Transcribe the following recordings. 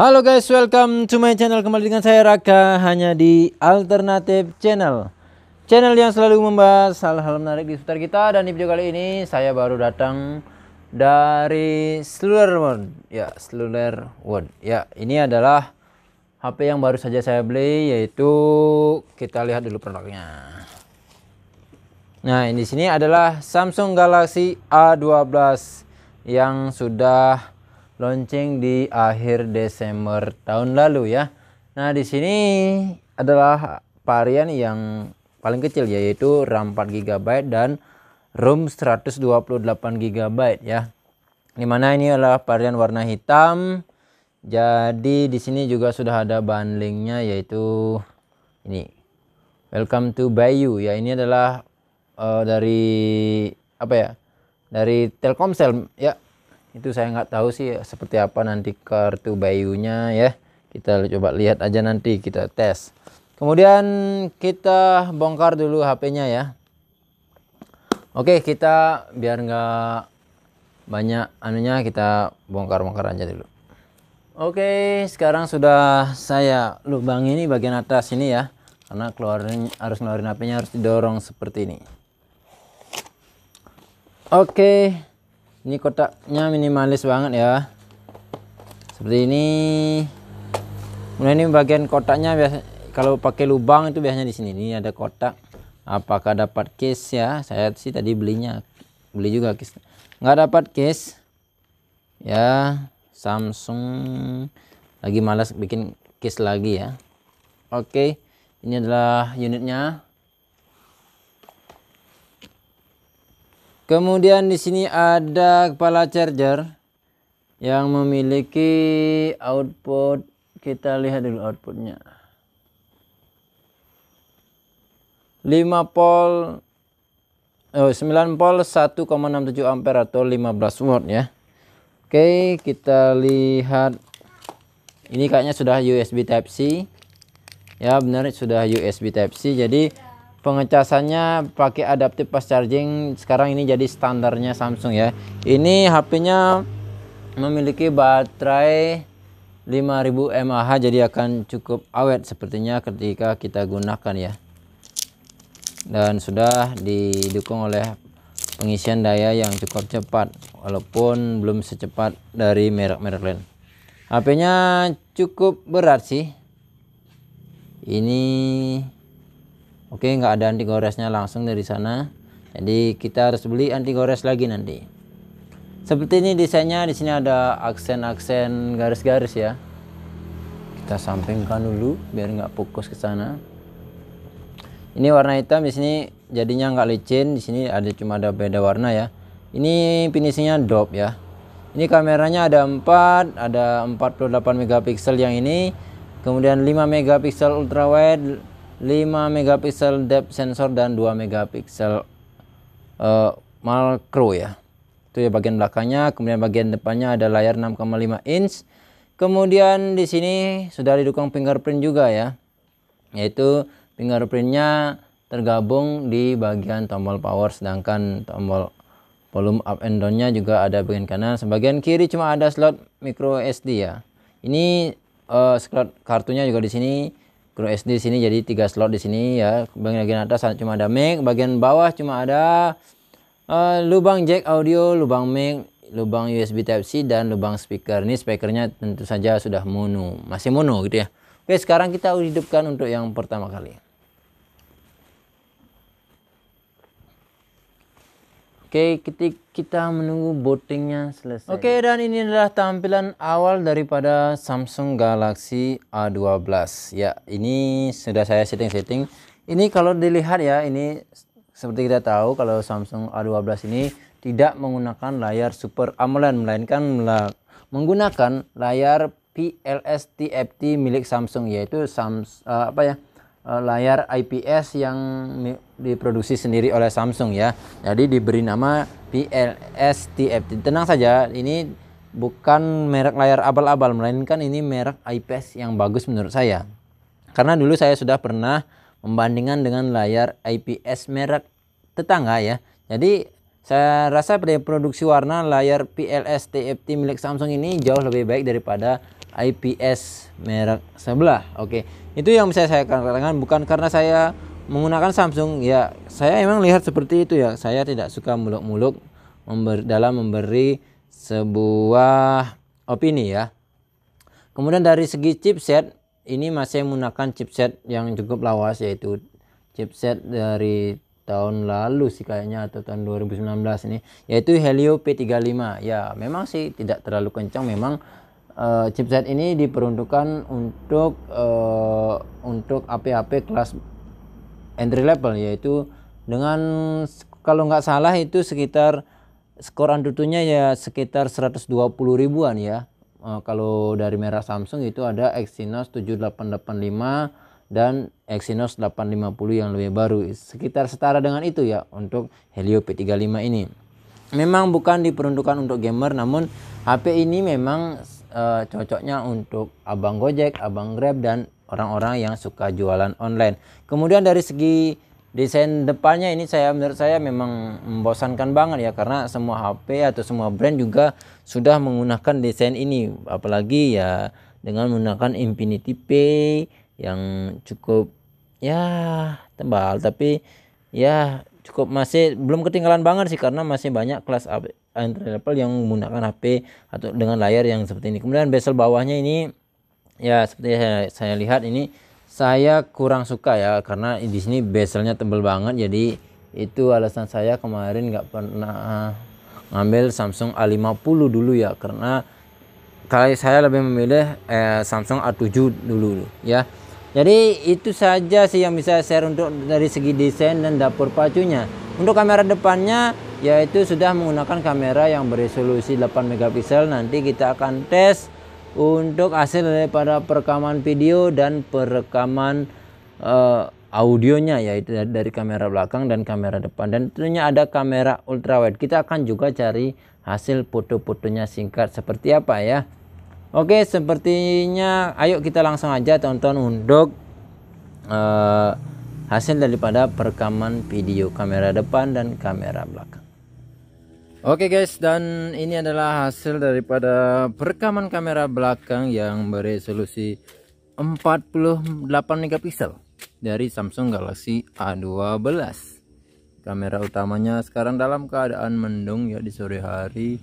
Halo guys, welcome to my channel kembali dengan saya Raka hanya di alternatif Channel. Channel yang selalu membahas hal-hal menarik di seputar kita dan di video kali ini saya baru datang dari Cellular World. Ya, Cellular World. Ya, ini adalah HP yang baru saja saya beli yaitu kita lihat dulu produknya. Nah, ini sini adalah Samsung Galaxy A12 yang sudah launching di akhir Desember tahun lalu ya. Nah, di sini adalah varian yang paling kecil yaitu RAM 4 GB dan ROM 128 GB ya. Dimana ini adalah varian warna hitam. Jadi di sini juga sudah ada bundlingnya yaitu ini. Welcome to Bayu ya. Ini adalah uh, dari apa ya? Dari Telkomsel ya itu saya nggak tahu sih seperti apa nanti kartu bayunya ya kita coba lihat aja nanti kita tes kemudian kita bongkar dulu HP-nya ya Oke kita biar nggak banyak anunya kita bongkar-bongkar aja dulu Oke sekarang sudah saya lubang ini bagian atas ini ya karena keluarin harus ngeluarin HP-nya harus didorong seperti ini Oke ini kotaknya minimalis banget ya seperti ini kemudian ini bagian kotaknya biasa kalau pakai lubang itu biasanya di sini ini ada kotak apakah dapat case ya saya sih tadi belinya beli juga case nggak dapat case ya Samsung lagi malas bikin case lagi ya oke ini adalah unitnya Kemudian di sini ada kepala charger yang memiliki output. Kita lihat dulu outputnya. 5 volt oh 9 volt 1,67 ampere atau 15 watt ya. Oke, kita lihat ini kayaknya sudah USB type C. Ya, benar sudah USB type C. Jadi pengecasannya pakai adaptive fast charging sekarang ini jadi standarnya Samsung ya ini HP-nya memiliki baterai 5000 mAh jadi akan cukup awet sepertinya ketika kita gunakan ya dan sudah didukung oleh pengisian daya yang cukup cepat walaupun belum secepat dari merek-merek lain HP-nya cukup berat sih ini oke nggak ada anti goresnya langsung dari sana jadi kita harus beli anti gores lagi nanti seperti ini desainnya di sini ada aksen-aksen garis-garis ya kita sampingkan dulu biar nggak fokus ke sana ini warna hitam di sini jadinya nggak licin di sini ada cuma ada beda warna ya ini finishingnya dope ya ini kameranya ada 4 ada 48 megapiksel yang ini kemudian 5 megapiksel ultrawide 5 megapiksel depth sensor dan 2 megapiksel uh, eh, macro ya itu ya bagian belakangnya kemudian bagian depannya ada layar 6,5 inch kemudian di sini sudah didukung fingerprint juga ya yaitu fingerprintnya tergabung di bagian tombol power sedangkan tombol volume up and downnya juga ada bagian kanan sebagian kiri cuma ada slot micro SD ya ini uh, slot kartunya juga di sini guru SD di sini jadi tiga slot di sini ya bagian atas cuma ada mic bagian bawah cuma ada uh, lubang jack audio lubang mic lubang USB Type C dan lubang speaker ini speakernya tentu saja sudah mono masih mono gitu ya Oke sekarang kita hidupkan untuk yang pertama kali Oke, okay, kita menunggu votingnya selesai. Oke, okay, dan ini adalah tampilan awal daripada Samsung Galaxy A12. Ya, ini sudah saya setting-setting. Ini kalau dilihat ya, ini seperti kita tahu kalau Samsung A12 ini tidak menggunakan layar Super AMOLED melainkan menggunakan layar PLS TFT milik Samsung yaitu Samsung, eh, apa ya? Eh, layar IPS yang diproduksi sendiri oleh Samsung ya. Jadi diberi nama PLS TFT. Tenang saja, ini bukan merek layar abal-abal, melainkan ini merek IPS yang bagus menurut saya. Karena dulu saya sudah pernah membandingkan dengan layar IPS merek tetangga ya. Jadi saya rasa produksi warna layar PLS TFT milik Samsung ini jauh lebih baik daripada IPS merek sebelah. Oke, itu yang bisa saya katakan bukan karena saya menggunakan Samsung ya saya emang lihat seperti itu ya saya tidak suka muluk-muluk member, dalam memberi sebuah opini ya kemudian dari segi chipset ini masih menggunakan chipset yang cukup lawas yaitu chipset dari tahun lalu sih kayaknya atau tahun 2019 ini yaitu Helio P35 ya memang sih tidak terlalu kencang memang uh, chipset ini diperuntukkan untuk uh, untuk AP-AP kelas entry level yaitu dengan kalau nggak salah itu sekitar skor antutunya ya sekitar 120 ribuan ya uh, kalau dari merah Samsung itu ada Exynos 7885 dan Exynos 850 yang lebih baru sekitar setara dengan itu ya untuk Helio P35 ini memang bukan diperuntukkan untuk gamer namun HP ini memang uh, cocoknya untuk abang Gojek, abang Grab dan orang-orang yang suka jualan online. Kemudian dari segi desain depannya ini saya menurut saya memang membosankan banget ya karena semua HP atau semua brand juga sudah menggunakan desain ini apalagi ya dengan menggunakan Infinity Pay yang cukup ya tebal tapi ya cukup masih belum ketinggalan banget sih karena masih banyak kelas entry level yang menggunakan HP atau dengan layar yang seperti ini. Kemudian bezel bawahnya ini ya seperti saya, saya lihat ini saya kurang suka ya karena di sini bezelnya tebel banget jadi itu alasan saya kemarin nggak pernah ngambil Samsung A50 dulu ya karena kali saya lebih memilih eh, Samsung A7 dulu ya jadi itu saja sih yang bisa share untuk dari segi desain dan dapur pacunya. Untuk kamera depannya yaitu sudah menggunakan kamera yang beresolusi 8 megapiksel. Nanti kita akan tes untuk hasil daripada perekaman video dan perekaman uh, audionya yaitu dari kamera belakang dan kamera depan dan tentunya ada kamera ultrawide. Kita akan juga cari hasil foto-fotonya singkat seperti apa ya. Oke, sepertinya ayo kita langsung aja tonton untuk uh, eh, hasil daripada perekaman video kamera depan dan kamera belakang. Oke guys, dan ini adalah hasil daripada perekaman kamera belakang yang beresolusi 48 megapiksel dari Samsung Galaxy A12. Kamera utamanya sekarang dalam keadaan mendung ya di sore hari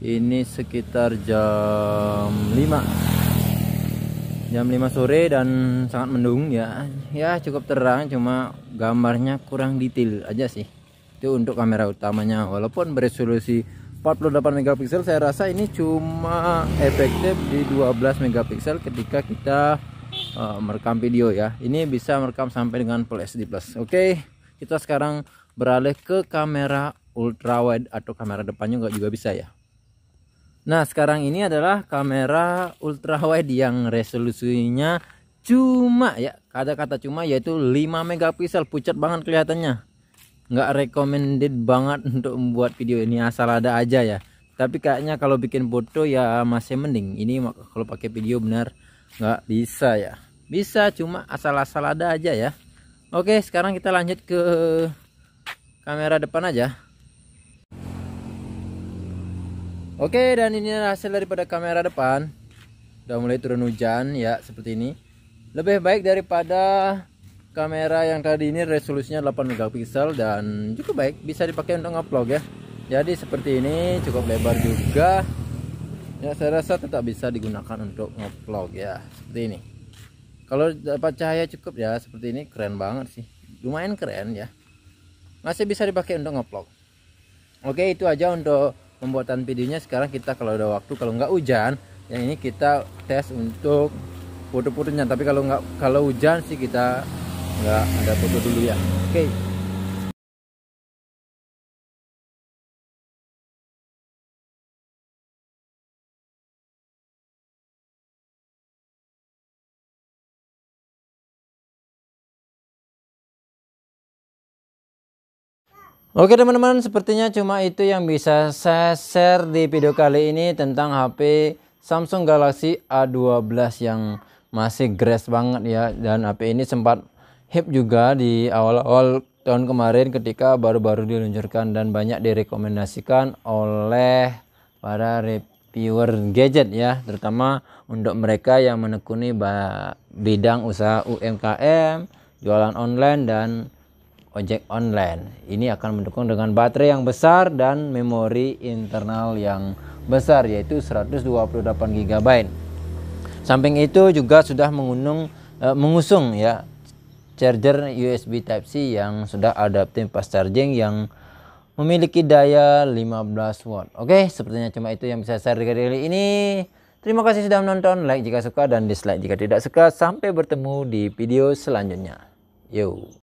ini sekitar jam 5 jam 5 sore dan sangat mendung ya ya cukup terang cuma gambarnya kurang detail aja sih itu untuk kamera utamanya walaupun beresolusi 48 megapiksel saya rasa ini cuma efektif di 12 megapiksel ketika kita uh, merekam video ya ini bisa merekam sampai dengan full HD plus oke kita sekarang beralih ke kamera ultrawide atau kamera depannya juga bisa ya Nah sekarang ini adalah kamera ultrawide yang resolusinya cuma ya kata-kata cuma yaitu 5 megapiksel pucat banget kelihatannya nggak recommended banget untuk membuat video ini asal ada aja ya tapi kayaknya kalau bikin foto ya masih mending ini kalau pakai video benar nggak bisa ya bisa cuma asal-asal ada aja ya Oke sekarang kita lanjut ke kamera depan aja Oke dan ini hasil daripada kamera depan Udah mulai turun hujan ya seperti ini Lebih baik daripada kamera yang tadi ini resolusinya 8 megapiksel dan cukup baik bisa dipakai untuk ngevlog ya jadi seperti ini cukup lebar juga ya saya rasa tetap bisa digunakan untuk ngevlog ya seperti ini kalau dapat cahaya cukup ya seperti ini keren banget sih lumayan keren ya masih bisa dipakai untuk ngevlog oke itu aja untuk pembuatan videonya sekarang kita kalau ada waktu kalau nggak hujan yang ini kita tes untuk foto-fotonya tapi kalau nggak kalau hujan sih kita nggak ada foto dulu ya oke okay. Oke teman-teman sepertinya cuma itu yang bisa saya share di video kali ini tentang HP Samsung Galaxy A12 yang masih grass banget ya dan HP ini sempat hip juga di awal-awal tahun kemarin ketika baru-baru diluncurkan dan banyak direkomendasikan oleh para reviewer gadget ya terutama untuk mereka yang menekuni bidang usaha UMKM, jualan online dan ojek online. Ini akan mendukung dengan baterai yang besar dan memori internal yang besar yaitu 128 GB. Samping itu juga sudah mengunung, eh, mengusung ya charger USB Type C yang sudah adaptif fast charging yang memiliki daya 15 watt. Oke, sepertinya cuma itu yang bisa saya share kali ini. Terima kasih sudah menonton, like jika suka dan dislike jika tidak suka. Sampai bertemu di video selanjutnya. Yo.